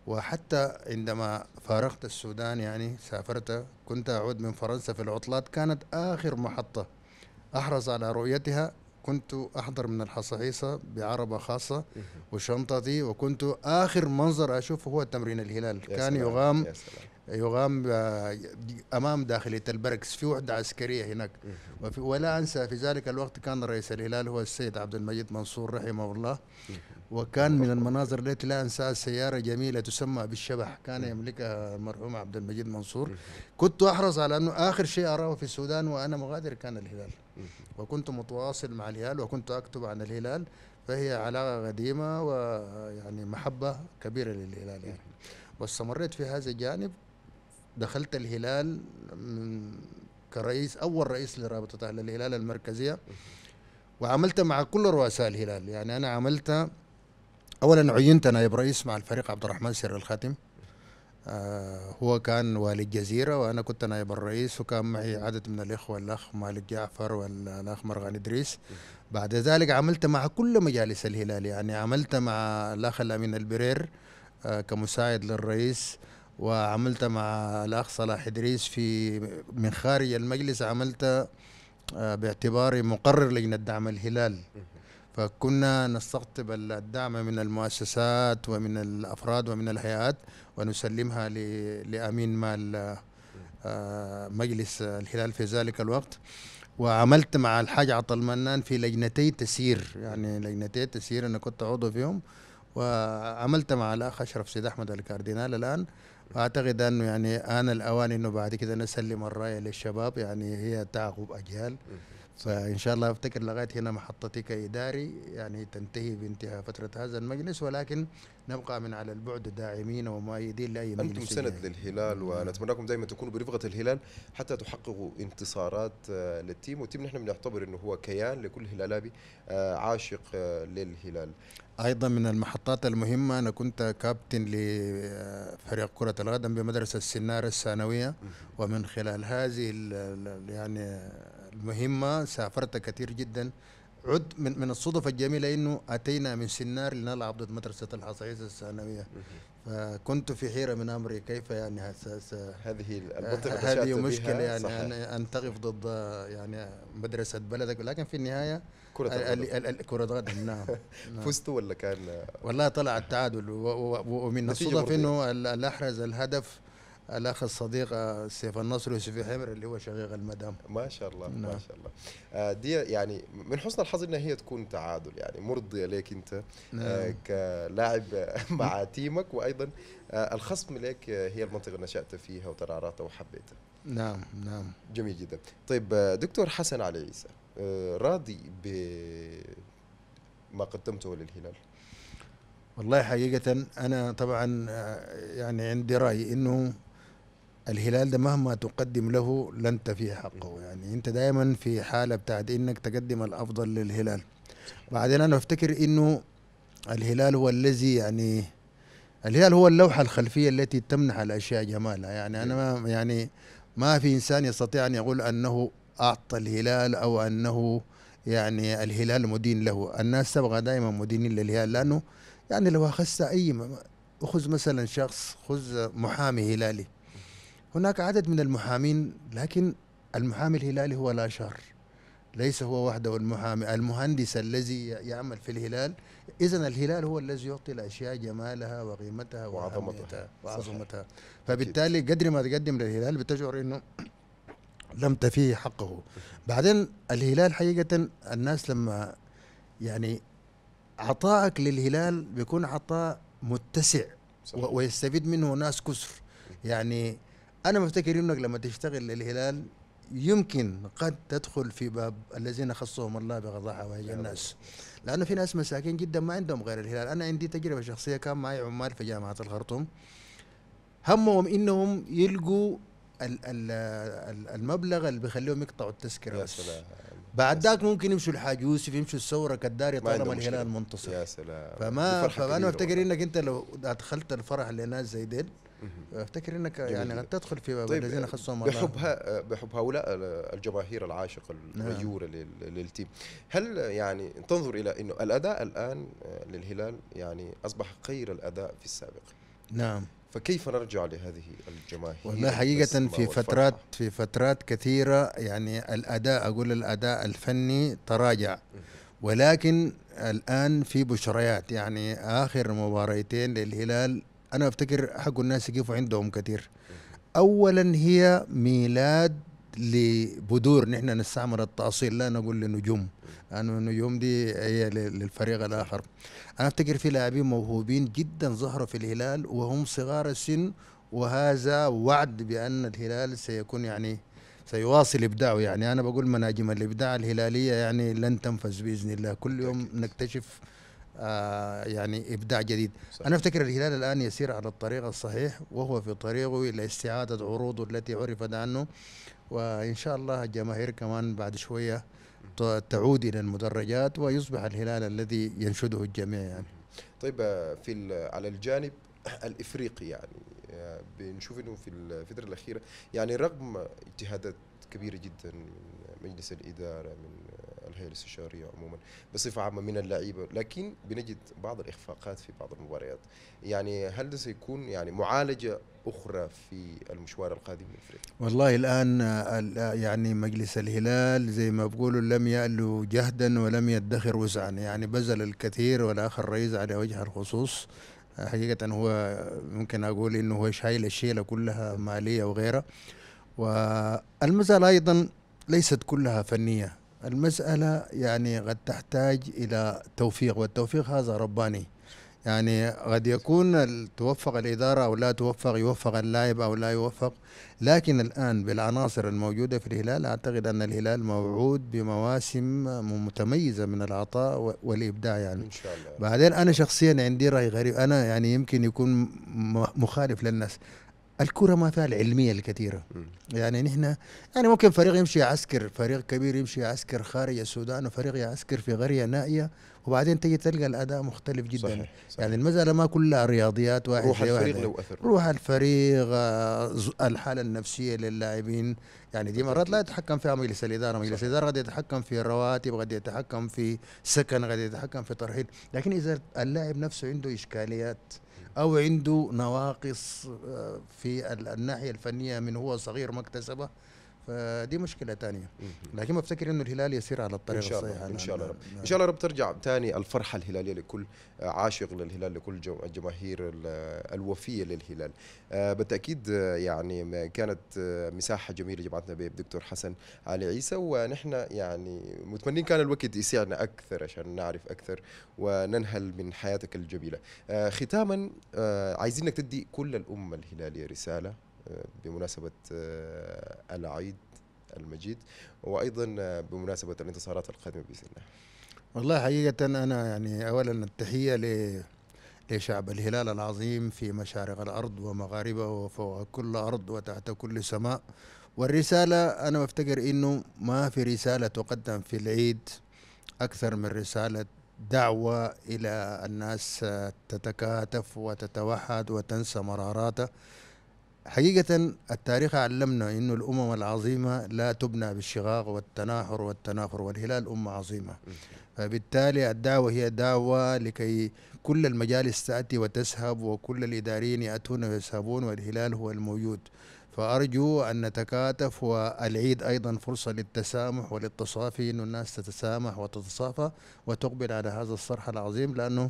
وحتى عندما فارقت السودان يعني سافرت كنت أعود من فرنسا في العطلات كانت آخر محطة أحرص على رؤيتها كنت احضر من الحصحيصه بعربه خاصه وشنطتي وكنت اخر منظر اشوفه هو تمرين الهلال كان يغام يغام آه، امام داخليه البركس في وحده عسكريه هناك وفي ولا انسى في ذلك الوقت كان رئيس الهلال هو السيد عبد المجيد منصور رحمه الله وكان من المناظر التي لا انساها السياره جميله تسمى بالشبح كان يملكها المرحوم عبد المجيد منصور كنت احرص على انه اخر شيء اراه في السودان وانا مغادر كان الهلال وكنت متواصل مع الهلال وكنت اكتب عن الهلال فهي علاقه قديمه ويعني محبه كبيره للهلال يعني واستمريت في هذا الجانب دخلت الهلال كرئيس اول رئيس لرابطه اهل الهلال المركزيه وعملت مع كل رؤساء الهلال يعني انا عملت اولا عينت انا نائب رئيس مع الفريق عبد الرحمن سر الخاتم آه، هو كان والد جزيرة وأنا كنت نائب الرئيس وكان معي عدد من الإخوة الأخ مالك جعفر والأخ مرغان إدريس بعد ذلك عملت مع كل مجالس الهلال يعني عملت مع الأخ الأمين البرير آه، كمساعد للرئيس وعملت مع الأخ صلاح إدريس في من خارج المجلس عملت آه، باعتباري مقرر لجنة دعم الهلال فكنا نستقطب الدعم من المؤسسات ومن الافراد ومن الهيئات ونسلمها لامين مال آه، مجلس الهلال في ذلك الوقت وعملت مع الحاج عطا المنان في لجنتي تسير يعني لجنتي تسير انا كنت عضو فيهم وعملت مع الاخ اشرف سيد احمد الكاردينال الان اعتقد انه يعني ان الاوان انه بعد كده نسلم الرايه للشباب يعني هي تعقب اجيال فإن شاء الله أفتكر لغاية هنا محطتي كإداري يعني تنتهي بانتهاء فترة هذا المجلس ولكن نبقى من على البعد داعمين ومؤيدين لأي مجلس أنتم سند يعني. للهلال ونتمناكم دائما تكونوا برفقة الهلال حتى تحققوا انتصارات آه، للتيم والتيم نحن بنعتبر أنه هو كيان لكل هلالابي آه، عاشق آه، للهلال ايضا من المحطات المهمه انا كنت كابتن لفريق كره القدم بمدرسه السنار الثانويه ومن خلال هذه يعني المهمه سافرت كثير جدا عد من من الصدف الجميله انه اتينا من سنار لنلعب ضد مدرسه الحصائص الثانويه فكنت في حيره من امري كيف يعني هذه آه، هذه مشكله يعني صحيح. ان تقف ضد يعني مدرسه بلدك ولكن في النهايه كرة القدم كرة القدم نعم, نعم. فزت ولا كان والله طلع التعادل ومن الصدف انه الاحرز الهدف الاخ الصديق آه، سيف النصر يوسف حمر اللي هو شقيق المدام ما شاء الله نعم. ما شاء الله آه، دي يعني من حسن الحظ انها هي تكون تعادل يعني مرضيه ليك انت آه، نعم. كلاعب مع تيمك وايضا الخصم لك هي المنطقه اللي نشات فيها وترعرعتها وحبيتها نعم نعم جميل جدا طيب دكتور حسن علي عيسى راضي ب ما قدمته للهلال والله حقيقة أنا طبعا يعني عندي رأي إنه الهلال ده مهما تقدم له لن تفيه حقه يعني انت دايما في حاله بتاعت انك تقدم الافضل للهلال بعدين انا افتكر انه الهلال هو الذي يعني الهلال هو اللوحه الخلفيه التي تمنح الاشياء جمالها يعني انا ما يعني ما في انسان يستطيع ان يقول انه اعطى الهلال او انه يعني الهلال مدين له الناس تبغى دائما مدينين للهلال لانه يعني لو اخذت اي اخذ مثلا شخص خذ محامي هلالي هناك عدد من المحامين لكن المحامي الهلالي هو لا شر ليس هو وحده المحامي المهندس الذي يعمل في الهلال اذا الهلال هو الذي يعطي الاشياء جمالها وقيمتها وعظمتها وعظمتها فبالتالي قدر ما تقدم للهلال بتشعر انه لم تفيه حقه بعدين الهلال حقيقه الناس لما يعني عطائك للهلال بيكون عطاء متسع صحيح. ويستفيد منه ناس كثر يعني انا مفتكر انك لما تشتغل للهلال يمكن قد تدخل في باب الذين خصهم الله بغضاء حوائج الناس لانه في ناس مساكين جدا ما عندهم غير الهلال انا عندي تجربه شخصيه كان معي عمال في جامعه الخرطوم همهم انهم يلقوا المبلغ اللي بيخليهم يقطعوا التذكره يا سلام بعد ذاك ممكن يمشوا الحاج يوسف يمشوا الثوره كداري طالما الهلال منتصر يا سلام فما فانا افتكر انك انت لو ادخلت الفرح لناس زي ديل افتكر انك يعني تدخل في طيب الذين آه، خصهم الله بحب آه، بحب هؤلاء الجماهير العاشقه الغيوره نعم. للتيم هل يعني تنظر الى انه الاداء الان آه، للهلال يعني اصبح غير الاداء في السابق نعم فكيف نرجع لهذه الجماهير والله حقيقة في فترات في فترات كثيرة يعني الأداء أقول الأداء الفني تراجع ولكن الآن في بشريات يعني آخر مباريتين للهلال انا افتكر حق الناس يقفوا عندهم كثير اولا هي ميلاد لبذور نحن نستعمل التأصيل لا نقول لنجوم أنا النجوم دي هي للفريق الآخر أنا أفتكر في لاعبين موهوبين جدا ظهروا في الهلال وهم صغار السن وهذا وعد بأن الهلال سيكون يعني سيواصل إبداعه يعني أنا بقول مناجم الإبداع الهلالية يعني لن تنفذ بإذن الله كل يوم نكتشف آه، يعني ابداع جديد صحيح. انا افتكر الهلال الان يسير على الطريق الصحيح وهو في طريقه الى استعاده عروضه التي عرفت عنه وان شاء الله الجماهير كمان بعد شويه تعود الى المدرجات ويصبح الهلال الذي ينشده الجميع يعني طيب آه، في على الجانب الافريقي يعني آه، بنشوف انه في الفتره الاخيره يعني رغم اجتهادات كبيره جدا من مجلس الاداره من الهيئه الاستشاريه عموما بصفه عامه من اللعيبه لكن بنجد بعض الاخفاقات في بعض المباريات يعني هل سيكون يعني معالجه اخرى في المشوار القادم للفريق؟ والله الان يعني مجلس الهلال زي ما بقولوا لم يألو جهدا ولم يدخر وسعا يعني بذل الكثير والاخ الرئيس على وجه الخصوص حقيقة هو ممكن أقول إنه هو شايل الشيلة كلها مالية وغيرها والمسألة أيضا ليست كلها فنية المسألة يعني قد تحتاج إلى توفيق والتوفيق هذا رباني يعني قد يكون توفق الإدارة أو لا توفق يوفق اللاعب أو لا يوفق لكن الآن بالعناصر الموجودة في الهلال أعتقد أن الهلال موعود بمواسم متميزة من العطاء والإبداع يعني إن شاء الله بعدين أنا شخصيا عندي رأي غريب أنا يعني يمكن يكون مخالف للناس الكره ما فيها العلميه الكثيره يعني نحن يعني ممكن فريق يمشي عسكر فريق كبير يمشي عسكر خارج السودان وفريق يعسكر في قريه نائيه وبعدين تجي تلقى الاداء مختلف جدا صحيح. صحيح. يعني المساله ما كلها رياضيات واحد روح الفريق لو اثر روح الفريق آه، الحاله النفسيه للاعبين يعني دي مرات لا يتحكم فيها مجلس الاداره مجلس الاداره قد يتحكم في الرواتب قد يتحكم في سكن قد يتحكم في ترحيل لكن اذا اللاعب نفسه عنده اشكاليات أو عنده نواقص آه، في الناحية الفنية من هو صغير ما اكتسبه فدي مشكله ثانيه لكن بفتكر انه الهلال يسير على الطريق الصحيح ان شاء الله إن شاء الله, رب. نعم. ان شاء الله رب ترجع ثاني الفرحه الهلاليه لكل عاشق للهلال لكل الجماهير الوفيه للهلال آه، بالتاكيد آه، يعني كانت آه، مساحه جميله جمعتنا بالدكتور حسن علي عيسى ونحن يعني متمنين كان الوقت يسعنا اكثر عشان نعرف اكثر وننهل من حياتك الجميله ختاما عايزينك تدي كل الامه الهلاليه رساله بمناسبة آه، العيد المجيد وأيضا آه، بمناسبة الانتصارات القادمة بإذن الله والله حقيقة أنا يعني أولا التحية لشعب الهلال العظيم في مشارق الأرض ومغاربه وفوق كل أرض وتحت كل سماء والرسالة أنا بفتكر إنه ما في رسالة تقدم في العيد أكثر من رسالة دعوة إلى الناس آه، تتكاتف وتتوحد وتنسى مراراتها حقيقة التاريخ علمنا أن الأمم العظيمة لا تبنى بالشقاق والتناحر والتنافر والهلال أمة عظيمة فبالتالي الدعوة هي دعوة لكي كل المجالس تأتي وتذهب وكل الإداريين يأتون ويذهبون والهلال هو الموجود فأرجو أن نتكاتف والعيد أيضا فرصة للتسامح وللتصافي أن الناس تتسامح وتتصافى وتقبل على هذا الصرح العظيم لأنه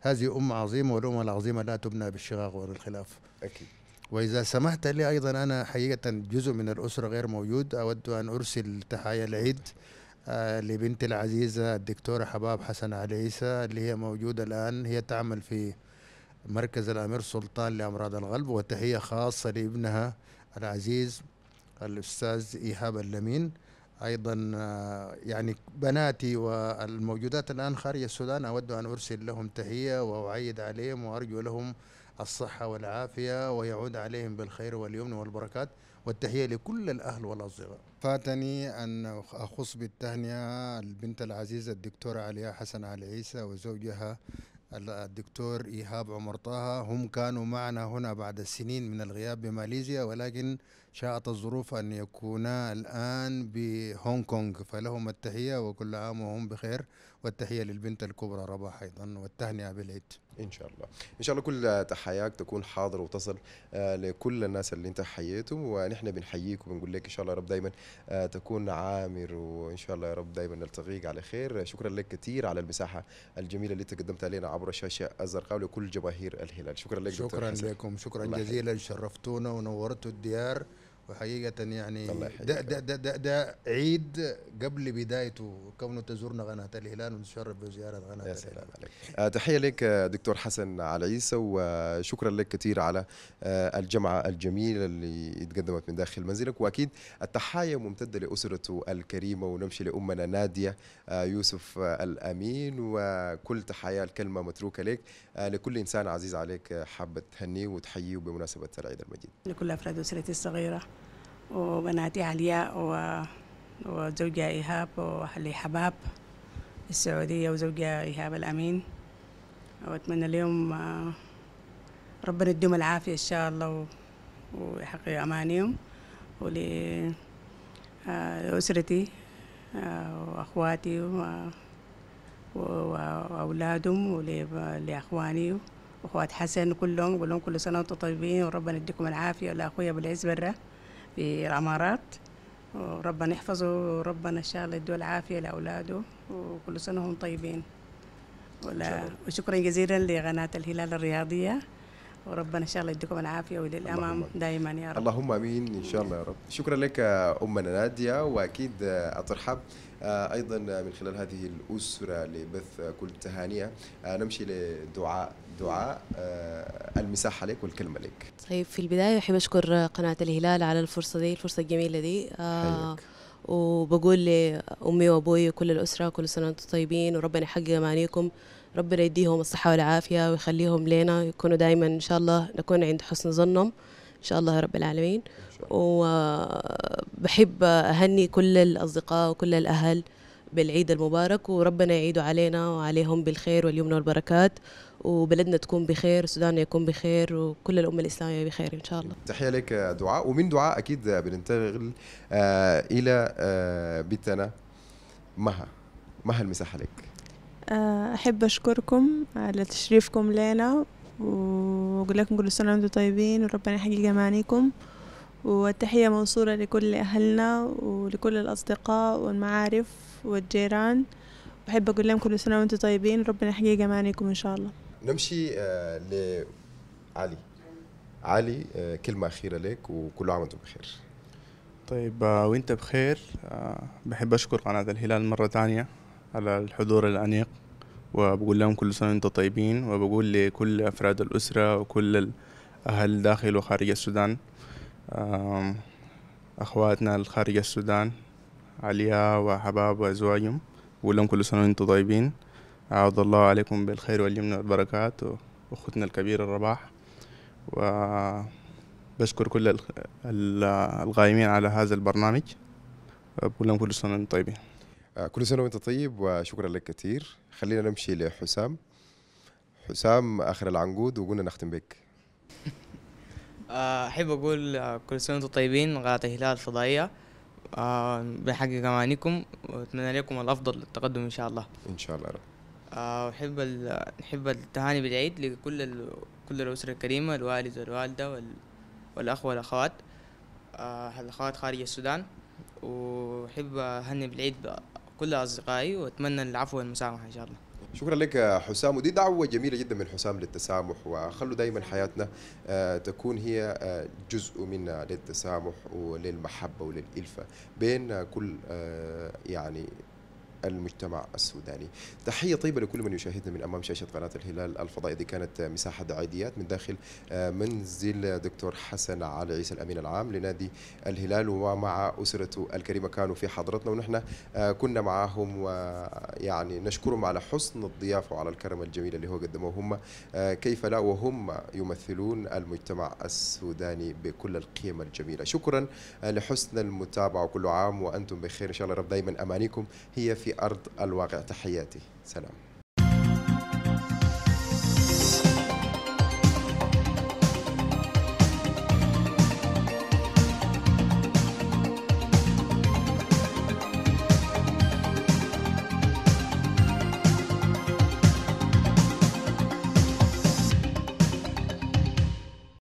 هذه أمة عظيمة والأمة العظيمة لا تبنى بالشقاق والخلاف أكيد وإذا سمحت لي أيضا أنا حقيقة جزء من الأسرة غير موجود أود أن أرسل تحايا العيد آه، لبنتي العزيزة الدكتورة حباب حسن عليسة اللي هي موجودة الآن هي تعمل في مركز الأمير سلطان لأمراض القلب وتحية خاصة لابنها العزيز الأستاذ إيهاب اللمين أيضا آه، يعني بناتي والموجودات الآن خارج السودان أود أن أرسل لهم تحية وأعيد عليهم وأرجو لهم الصحة والعافية ويعود عليهم بالخير واليمن والبركات والتحية لكل الأهل والأصدقاء فاتني أن أخص بالتهنئة البنت العزيزة الدكتورة عليا حسن علي عيسى وزوجها الدكتور إيهاب عمر طه هم كانوا معنا هنا بعد سنين من الغياب بماليزيا ولكن شاءت الظروف أن يكونا الآن بهونغ كونغ فلهم التحية وكل عام وهم بخير والتحية للبنت الكبرى رباح أيضا والتهنئة بالعيد ان شاء الله ان شاء الله كل تحياك تكون حاضر وتصل آه، لكل الناس اللي انت حييتهم ونحن بنحييك وبنقول لك ان شاء الله يا رب دايما آه، تكون عامر وان شاء الله يا رب دايما نلتقيك على خير شكرا لك كثير على المساحه الجميله اللي انت قدمتها لنا عبر الشاشه الزرقاء ولكل جماهير الهلال شكرا لك شكرا لكم شكرا جزيلا شرفتونا ونورتوا الديار وحقيقة يعني ده, ده, ده, ده, ده عيد قبل بدايته كونه تزورنا قناة الهلال ونتشرف بزيارة قناة يا سلام عليك آه، تحية لك آه، دكتور حسن على عيسى وشكرا لك كثير على آه، الجمعة الجميلة اللي تقدمت من داخل منزلك وأكيد التحايا ممتدة لأسرته الكريمة ونمشي لأمنا نادية يوسف الأمين وكل تحايا الكلمة متروكة لك لكل إنسان عزيز عليك حابة تهنيه وتحييه بمناسبة العيد المجيد لكل أفراد أسرتي الصغيرة وبناتي علياء و... وزوجها إيهاب وأهلي حباب السعودية وزوجها إيهاب الأمين وأتمنى لهم آه، ربنا يديهم العافية إن شاء الله ويحققوا أمانيهم ولأسرتي آه، آه، وأخواتي وأولادهم ولأخواني وأخوات حسن كلهم كلهم كل سنة وأنتم طيبين وربنا يديكم العافية ولأخويا أبو العز برا بالعمارات وربنا يحفظه وربنا ان شاء الله يدوا العافيه لاولاده وكل سنه وهم طيبين ولا وشكرا جزيلا لقناه الهلال الرياضيه وربنا ان شاء الله يديكم العافيه وللامام دائما يا رب اللهم امين ان شاء الله يا رب شكرا لك امنا ناديه واكيد الترحاب آه، أيضا من خلال هذه الأسرة لبث كل التهانية آه، نمشي لدعاء دعاء آه، المساحة لك والكلمة لك طيب في البداية أحب أشكر قناة الهلال على الفرصة دي الفرصة الجميلة دي وبقول لأمي وأبوي وكل الأسرة كل سنة وأنتم طيبين وربنا يحقق أمانيكم ربنا يديهم الصحة والعافية ويخليهم لنا يكونوا دائما إن شاء الله نكون عند حسن ظنهم إن شاء الله يا رب العالمين وبحب أهني كل الأصدقاء وكل الأهل بالعيد المبارك وربنا يعيده علينا وعليهم بالخير واليمن والبركات وبلدنا تكون بخير سودان يكون بخير وكل الأمة الإسلامية بخير إن شاء الله تحية لك دعاء ومن دعاء أكيد بننتقل آه إلى آه مها مها المساحة لك آه، أحب أشكركم على تشريفكم لنا وأقول لكم كل سنة وأنتم طيبين وربنا يحقق أمانيكم والتحية موصولة لكل أهلنا ولكل الأصدقاء والمعارف والجيران بحب أقول لهم كل سنة وأنتم طيبين ربنا حقيقة معانيكم إن شاء الله نمشي آه، لعلي علي آه، كلمة أخيرة لك وكل عام وأنتم بخير طيب آه، وانت بخير بحب اشكر قناة الهلال مرة تانية على الحضور الأنيق وبقول لهم كل سنة وانتم طيبين وبقول لكل أفراد الأسرة وكل الأهل داخل وخارج السودان أخواتنا الخارج السودان عليا وحباب وأزواجهم بقول لهم كل سنة وأنتم طيبين أعوذ الله عليكم بالخير واليمن والبركات وأختنا الكبيرة الرباح وبشكر كل القائمين على هذا البرنامج بقول لهم كل سنة وأنتم طيبين آه، كل سنة وأنت طيب وشكرا لك كثير خلينا نمشي لحسام حسام آخر العنقود وقلنا نختم بك آه، أحب أقول آه، كل سنة وأنتم طيبين غلطة هلال الفضائية أه بحقق أمانيكم وأتمنى لكم الأفضل للتقدم إن شاء الله إن شاء الله رب آه، أحب أه أحب التهاني بالعيد لكل كل الأسرة الكريمة الوالد والوالدة وال والأخوة والأخوات أه الأخوات خارج السودان وأحب أهني بالعيد كل أصدقائي وأتمنى العفو والمسامحة إن شاء الله شكرا لك حسام ودي دعوة جميلة جدا من حسام للتسامح وخلوا دائما حياتنا آه، تكون هي آه، جزء من للتسامح وللمحبة وللإلفة بين كل آه، يعني المجتمع السوداني تحية طيبة لكل من يشاهدنا من أمام شاشة قناة الهلال الفضائي دي كانت مساحة دعائيات من داخل آه، منزل دكتور حسن علي عيسى الأمين العام لنادي الهلال ومع أسرته الكريمة كانوا في حضرتنا ونحن آه، كنا معهم ويعني نشكرهم على حسن الضيافة وعلى الكرم الجميل اللي هو قدموه هم آه، كيف لا وهم يمثلون المجتمع السوداني بكل القيم الجميلة شكرا لحسن المتابعة وكل عام وأنتم بخير إن شاء الله رب دايما أمانيكم هي في أرض الواقع تحياتي سلام